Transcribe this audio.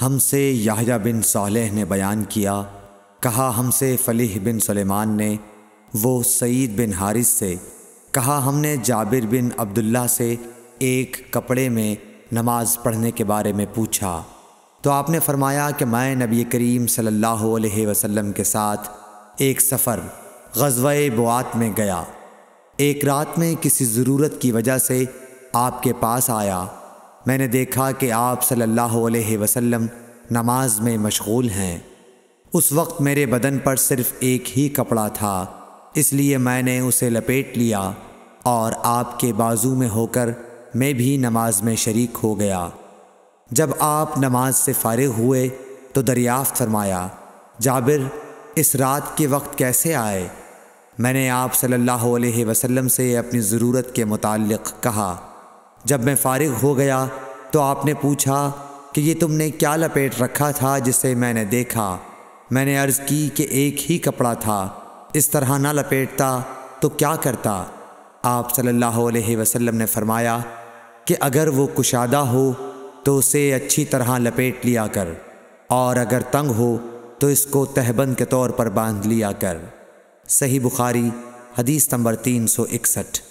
हमसे याहिया बिन सालेह ने बयान किया कहा हमसे फ़लीह बिन सलेमान ने वो सईद बिन हारिस से कहा हमने जाबिर बिन अब्दुल्ला से एक कपड़े में नमाज़ पढ़ने के बारे में पूछा तो आपने फरमाया कि मैं नबी करीम सल्लल्लाहु अलैहि वसल्लम के साथ एक सफ़र गजवा बुआत में गया एक रात में किसी ज़रूरत की वजह से आपके पास आया मैंने देखा कि आप सल्लल्लाहु अलैहि वसल्लम नमाज में मशगूल हैं उस वक्त मेरे बदन पर सिर्फ एक ही कपड़ा था इसलिए मैंने उसे लपेट लिया और आपके बाजू में होकर मैं भी नमाज में शरीक हो गया जब आप नमाज से फारिग हुए तो दरियाफ़ फरमाया जाबिर इस रात के वक्त कैसे आए मैंने आप सल्लल्लाहु अलैहि वसल्लम से अपनी ज़रूरत के मुतालिक कहा जब मैं फारिग हो गया तो आपने पूछा कि ये तुमने क्या लपेट रखा था जिसे मैंने देखा मैंने अर्ज़ की कि एक ही कपड़ा था इस तरह ना लपेटता तो क्या करता आप सल्लल्लाहु अलैहि वसल्लम ने फरमाया कि अगर वो कुशादा हो तो उसे अच्छी तरह लपेट लिया कर और अगर तंग हो तो इसको तहबंद के तौर पर बांध लिया कर सही बुखारी हदीस नंबर तीन सौ इकसठ